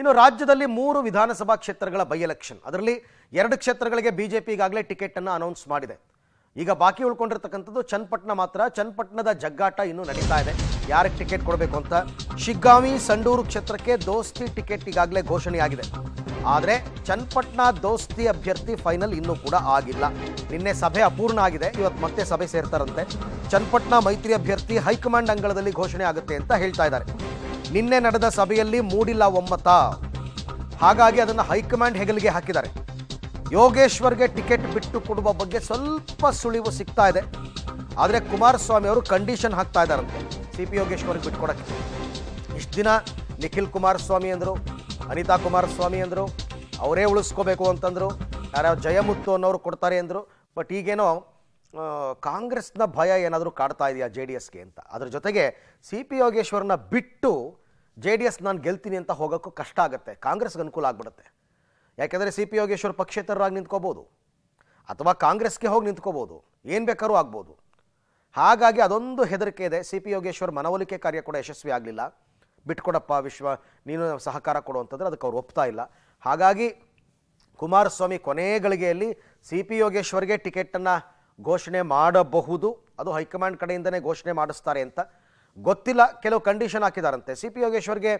ಇನ್ನು ರಾಜ್ಯದಲ್ಲಿ ಮೂರು ವಿಧಾನಸಭಾ ಕ್ಷೇತ್ರಗಳ ಬೈ ಎಲೆಕ್ಷನ್ ಅದರಲ್ಲಿ ಎರಡು ಕ್ಷೇತ್ರಗಳಿಗೆ ಬಿಜೆಪಿ ಈಗಾಗಲೇ ಟಿಕೆಟ್ ಅನ್ನು ಅನೌನ್ಸ್ ಮಾಡಿದೆ ಈಗ ಬಾಕಿ ಉಳ್ಕೊಂಡಿರ್ತಕ್ಕಂಥದ್ದು ಚನ್ನಪಟ್ಟಣ ಮಾತ್ರ ಚನ್ನಪಟ್ಟಣದ ಜಗ್ಗಾಟ ಇನ್ನೂ ನಡೀತಾ ಇದೆ ಯಾರಿಗೆ ಟಿಕೆಟ್ ಕೊಡಬೇಕು ಅಂತ ಶಿಗ್ಗಾವಿ ಸಂಡೂರು ಕ್ಷೇತ್ರಕ್ಕೆ ದೋಸ್ತಿ ಟಿಕೆಟ್ ಈಗಾಗಲೇ ಘೋಷಣೆಯಾಗಿದೆ ಆದರೆ ಚನ್ನಪಟ್ಟಣ ದೋಸ್ತಿ ಅಭ್ಯರ್ಥಿ ಫೈನಲ್ ಇನ್ನೂ ಕೂಡ ಆಗಿಲ್ಲ ನಿನ್ನೆ ಸಭೆ ಅಪೂರ್ಣ ಆಗಿದೆ ಇವತ್ತು ಮತ್ತೆ ಸಭೆ ಸೇರ್ತಾರಂತೆ ಚನ್ನಪಟ್ಟಣ ಮೈತ್ರಿ ಅಭ್ಯರ್ಥಿ ಹೈಕಮಾಂಡ್ ಅಂಗಳದಲ್ಲಿ ಘೋಷಣೆ ಆಗುತ್ತೆ ಅಂತ ಹೇಳ್ತಾ ಇದ್ದಾರೆ ನಿನ್ನೆ ನಡೆದ ಸಭೆಯಲ್ಲಿ ಮೂಡಿಲ್ಲ ಒಮ್ಮತ ಹಾಗಾಗಿ ಅದನ್ನು ಹೈಕಮಾಂಡ್ ಹೆಗಲಿಗೆ ಹಾಕಿದ್ದಾರೆ ಯೋಗೇಶ್ವರ್ಗೆ ಟಿಕೆಟ್ ಬಿಟ್ಟು ಕೊಡುವ ಬಗ್ಗೆ ಸ್ವಲ್ಪ ಸುಳಿವು ಸಿಗ್ತಾ ಇದೆ ಆದರೆ ಕುಮಾರಸ್ವಾಮಿ ಅವರು ಕಂಡೀಷನ್ ಹಾಕ್ತಾ ಇದ್ದಾರಂತೆ ಸಿ ಪಿ ಯೋಗೇಶ್ವರ್ಗೆ ಬಿಟ್ಕೊಡಕ್ಕೆ ಇಷ್ಟು ದಿನ ನಿಖಿಲ್ ಕುಮಾರಸ್ವಾಮಿ ಅಂದರು ಅನಿತಾ ಕುಮಾರಸ್ವಾಮಿ ಅಂದರು ಅವರೇ ಉಳಿಸ್ಕೋಬೇಕು ಅಂತಂದರು ಯಾರ್ಯಾವ ಜಯಮುತ್ತು ಅನ್ನೋರು ಕೊಡ್ತಾರೆ ಅಂದರು ಬಟ್ ಈಗೇನೋ ಕಾಂಗ್ರೆಸ್ನ ಭಯ ಏನಾದರೂ ಕಾಡ್ತಾ ಇದೆಯಾ ಜೆ ಡಿ ಎಸ್ಗೆ ಅಂತ ಅದ್ರ ಜೊತೆಗೆ ಸಿ ಪಿ ಯೋಗೇಶ್ವರನ ಬಿಟ್ಟು ಜೆ ಡಿ ಎಸ್ ನಾನು ಗೆಲ್ತೀನಿ ಅಂತ ಹೋಗೋಕ್ಕೂ ಕಷ್ಟ ಆಗುತ್ತೆ ಕಾಂಗ್ರೆಸ್ಗೆ ಅನುಕೂಲ ಆಗ್ಬಿಡುತ್ತೆ ಯಾಕೆಂದರೆ ಸಿ ಪಿ ಯೋಗೇಶ್ವರ್ ಪಕ್ಷೇತರರಾಗಿ ನಿಂತ್ಕೋಬೋದು ಅಥವಾ ಕಾಂಗ್ರೆಸ್ಗೆ ಹೋಗಿ ನಿಂತ್ಕೋಬೋದು ಏನು ಬೇಕಾದ್ರೂ ಆಗ್ಬೋದು ಹಾಗಾಗಿ ಅದೊಂದು ಹೆದರಿಕೆ ಇದೆ ಸಿ ಪಿ ಯೋಗೇಶ್ವರ್ ಮನವೊಲಿಕೆ ಕಾರ್ಯ ಕೂಡ ಯಶಸ್ವಿ ಆಗಲಿಲ್ಲ ಬಿಟ್ಕೊಡಪ್ಪ ವಿಶ್ವ ನೀನು ಸಹಕಾರ ಕೊಡು ಅಂತಂದರೆ ಅದಕ್ಕೆ ಅವ್ರು ಒಪ್ತಾ ಇಲ್ಲ ಹಾಗಾಗಿ ಕುಮಾರಸ್ವಾಮಿ ಕೊನೆ ಗಳಿಗೆಯಲ್ಲಿ ಸಿ ಪಿ ಯೋಗೇಶ್ವರ್ಗೆ ಟಿಕೆಟನ್ನು ಘೋಷಣೆ ಮಾಡಬಹುದು ಅದು ಹೈಕಮಾಂಡ್ ಕಡೆಯಿಂದನೇ ಘೋಷಣೆ ಮಾಡಿಸ್ತಾರೆ ಅಂತ ಗೊತ್ತಿಲ್ಲ ಕೆಲವು ಕಂಡೀಷನ್ ಹಾಕಿದಾರಂತೆ ಸಿ ಪಿ ಯೋಗೇಶ್ವರ್ಗೆ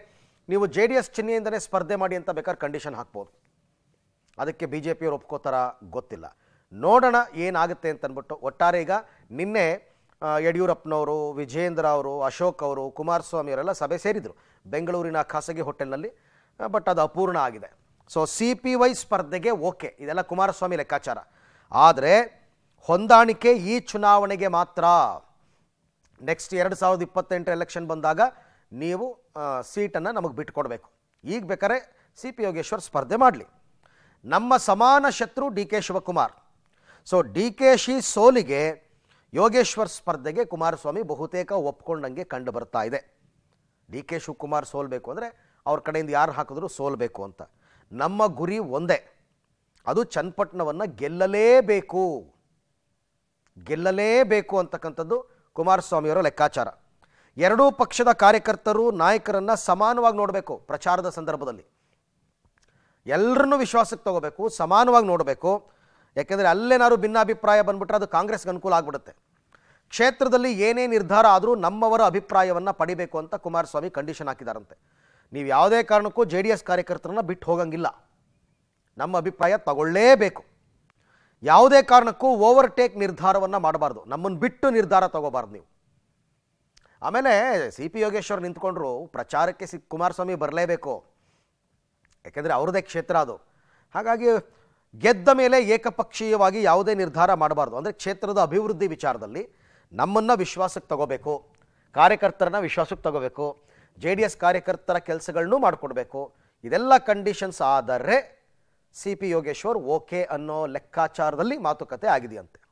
ನೀವು ಜೆ ಡಿ ಎಸ್ ಚಿಹ್ನೆಯಿಂದನೇ ಸ್ಪರ್ಧೆ ಮಾಡಿ ಅಂತ ಬೇಕಾದ್ರೆ ಕಂಡೀಷನ್ ಹಾಕ್ಬೋದು ಅದಕ್ಕೆ ಬಿ ಜೆ ಪಿಯವರು ಒಪ್ಕೋತಾರ ಗೊತ್ತಿಲ್ಲ ನೋಡೋಣ ಏನಾಗುತ್ತೆ ಅಂತನ್ಬಿಟ್ಟು ಒಟ್ಟಾರೆ ಈಗ ನಿನ್ನೆ ಯಡಿಯೂರಪ್ಪನವರು ವಿಜೇಂದ್ರ ಅವರು ಅಶೋಕ್ ಅವರು ಕುಮಾರಸ್ವಾಮಿ ಅವರೆಲ್ಲ ಸಭೆ ಸೇರಿದರು ಬೆಂಗಳೂರಿನ ಖಾಸಗಿ ಹೋಟೆಲ್ನಲ್ಲಿ ಬಟ್ ಅದು ಅಪೂರ್ಣ ಆಗಿದೆ ಸೊ ಸಿ ಪಿ ವೈ ಸ್ಪರ್ಧೆಗೆ ಓಕೆ ಇದೆಲ್ಲ ಕುಮಾರಸ್ವಾಮಿ ಲೆಕ್ಕಾಚಾರ ಆದರೆ ಹೊಂದಾಣಿಕೆ ಈ ಚುನಾವಣೆಗೆ ಮಾತ್ರ ನೆಕ್ಸ್ಟ್ ಎರಡು ಸಾವಿರದ ಇಪ್ಪತ್ತೆಂಟು ಎಲೆಕ್ಷನ್ ಬಂದಾಗ ನೀವು ಸೀಟನ್ನು ನಮಗೆ ಬಿಟ್ಟುಕೊಡಬೇಕು ಈಗ ಬೇಕಾದ್ರೆ ಸಿ ಪಿ ಯೋಗೇಶ್ವರ್ ಸ್ಪರ್ಧೆ ಮಾಡಲಿ ನಮ್ಮ ಸಮಾನ ಶತ್ರು D K Shivakumar so D K ಶಿ ಸೋಲಿಗೆ ಯೋಗೇಶ್ವರ್ ಸ್ಪರ್ಧೆಗೆ ಕುಮಾರಸ್ವಾಮಿ ಬಹುತೇಕ ಒಪ್ಕೊಂಡಂಗೆ ಕಂಡು ಬರ್ತಾ ಇದೆ ಡಿ ಕೆ ಶಿವಕುಮಾರ್ ಸೋಲ್ಬೇಕು ಅಂದರೆ ಅವ್ರ ಕಡೆಯಿಂದ ಯಾರು ಹಾಕಿದ್ರು ಸೋಲ್ಬೇಕು ಅಂತ ನಮ್ಮ ಗುರಿ ಒಂದೇ ಅದು ಚನ್ನಪಟ್ಟಣವನ್ನು ಗೆಲ್ಲಲೇಬೇಕು ಗೆಲ್ಲಲೇಬೇಕು ಅಂತಕ್ಕಂಥದ್ದು ಕುಮಾರಸ್ವಾಮಿಯವರ ಲೆಕ್ಕಾಚಾರ ಎರಡೂ ಪಕ್ಷದ ಕಾರ್ಯಕರ್ತರು ನಾಯಕರನ್ನು ಸಮಾನವಾಗಿ ನೋಡಬೇಕು ಪ್ರಚಾರದ ಸಂದರ್ಭದಲ್ಲಿ ಎಲ್ಲರನ್ನೂ ವಿಶ್ವಾಸಕ್ಕೆ ತಗೋಬೇಕು ಸಮಾನವಾಗಿ ನೋಡಬೇಕು ಯಾಕೆಂದರೆ ಅಲ್ಲೇನಾದ್ರೂ ಭಿನ್ನಾಭಿಪ್ರಾಯ ಬಂದ್ಬಿಟ್ರೆ ಅದು ಕಾಂಗ್ರೆಸ್ಗೆ ಅನುಕೂಲ ಆಗಿಬಿಡುತ್ತೆ ಕ್ಷೇತ್ರದಲ್ಲಿ ಏನೇ ನಿರ್ಧಾರ ಆದರೂ ನಮ್ಮವರ ಅಭಿಪ್ರಾಯವನ್ನು ಪಡಿಬೇಕು ಅಂತ ಕುಮಾರಸ್ವಾಮಿ ಕಂಡೀಷನ್ ಹಾಕಿದಾರಂತೆ ನೀವು ಯಾವುದೇ ಕಾರಣಕ್ಕೂ ಜೆ ಡಿ ಎಸ್ ಕಾರ್ಯಕರ್ತರನ್ನು ಬಿಟ್ಟು ಹೋಗಂಗಿಲ್ಲ ನಮ್ಮ ಅಭಿಪ್ರಾಯ ತಗೊಳ್ಳೇಬೇಕು ಯಾವುದೇ ಕಾರಣಕ್ಕೂ ಓವರ್ಟೇಕ್ ನಿರ್ಧಾರವನ್ನು ಮಾಡಬಾರ್ದು ನಮ್ಮನ್ನು ಬಿಟ್ಟು ನಿರ್ಧಾರ ತಗೋಬಾರ್ದು ನೀವು ಆಮೇಲೆ ಸಿ ಪಿ ಯೋಗೇಶ್ವರ್ ನಿಂತ್ಕೊಂಡ್ರು ಪ್ರಚಾರಕ್ಕೆ ಸಿ ಕುಮಾರಸ್ವಾಮಿ ಬರಲೇಬೇಕು ಯಾಕೆಂದರೆ ಅವ್ರದೇ ಕ್ಷೇತ್ರ ಅದು ಹಾಗಾಗಿ ಗೆದ್ದ ಮೇಲೆ ಏಕಪಕ್ಷೀಯವಾಗಿ ಯಾವುದೇ ನಿರ್ಧಾರ ಮಾಡಬಾರ್ದು ಅಂದರೆ ಕ್ಷೇತ್ರದ ಅಭಿವೃದ್ಧಿ ವಿಚಾರದಲ್ಲಿ ನಮ್ಮನ್ನು ವಿಶ್ವಾಸಕ್ಕೆ ತಗೋಬೇಕು ಕಾರ್ಯಕರ್ತರನ್ನ ವಿಶ್ವಾಸಕ್ಕೆ ತಗೋಬೇಕು ಜೆ ಡಿ ಎಸ್ ಕಾರ್ಯಕರ್ತರ ಕೆಲಸಗಳನ್ನೂ ಮಾಡಿಕೊಡ್ಬೇಕು ಇದೆಲ್ಲ ಕಂಡೀಷನ್ಸ್ ಆದರೆ ಸಿ ಪಿ ಯೋಗೇಶ್ವರ್ ಓಕೆ ಅನ್ನೋ ಲೆಕ್ಕಾಚಾರದಲ್ಲಿ ಮಾತುಕತೆ ಆಗಿದೆಯಂತೆ